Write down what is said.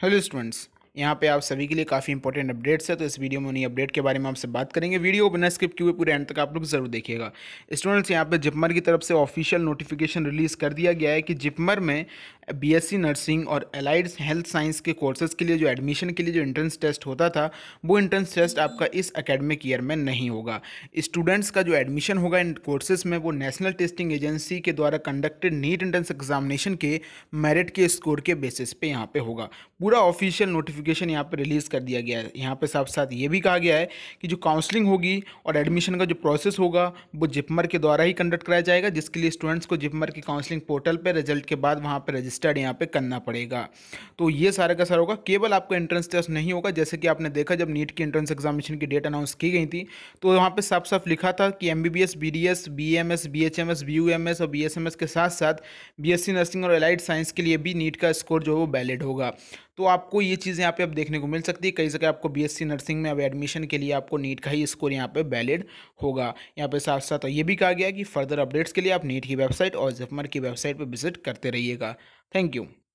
hello students यहाँ पे आप सभी के लिए काफ़ी इंपॉर्टेंट अपडेट्स है तो इस वीडियो में उन्हीं अपडेट के बारे में आपसे बात करेंगे वीडियो बिना स्किप किए पूरे एंड तक आप लोग जरूर देखिएगा स्टूडेंट्स यहाँ पे जिपमर की तरफ से ऑफिशियल नोटिफिकेशन रिलीज़ कर दिया गया है कि जिपमर में बीएससी नर्सिंग और एलाइड हेल्थ साइंस के कोर्सेज़ के लिए जो एडमिशन के लिए जो इंट्रेंस टेस्ट होता था वो इंट्रेंस टेस्ट आपका इस अकेडमिक ईयर में नहीं होगा स्टूडेंट्स का जो एडमिशन होगा इन कोर्सेज में वो नेशनल टेस्टिंग एजेंसी के द्वारा कंडक्टेड नीट एंट्रेंस एग्जामिनेशन के मेरिट के स्कोर के बेसिस पे यहाँ पे होगा पूरा ऑफिशियल नोटिफिकेशन नोटिफिकेशन यहाँ पर रिलीज़ कर दिया गया है यहाँ पर साथ साथ ये भी कहा गया है कि जो काउंसलिंग होगी और एडमिशन का जो प्रोसेस होगा वो जिपमर के द्वारा ही कंडक्ट कराया जाएगा जिसके लिए स्टूडेंट्स को जिपमर के काउंसलिंग पोर्टल पर रिजल्ट के बाद वहाँ पर रजिस्टर्ड यहाँ पर करना पड़ेगा तो ये सारा का सारा होगा केवल आपको एंट्रेंस टेस्ट नहीं होगा जैसे कि आपने देखा जब नीट की एंट्रेंस एग्जामिनेशन की डेट अनाउंस की गई थी तो वहाँ पर साफ साफ लिखा था कि M B B S B D S B M S B H M S B U M S और बी एस एम एस के साथ साथ बी एस सी नर्सिंग और एलाइड साइंस के लिए भी नीट का स्कोर जो है वो वैलिड होगा तो आपको ये चीज़ यहाँ पे अब देखने को मिल सकती है कई जगह आपको बीएससी नर्सिंग में अब एडमिशन के लिए आपको नीट का ही स्कोर यहाँ पे वैलिड होगा यहाँ पे साथ साथ ये भी कहा गया कि फर्दर अपडेट्स के लिए आप नीट की वेबसाइट और जफमर की वेबसाइट पर विजिट करते रहिएगा थैंक यू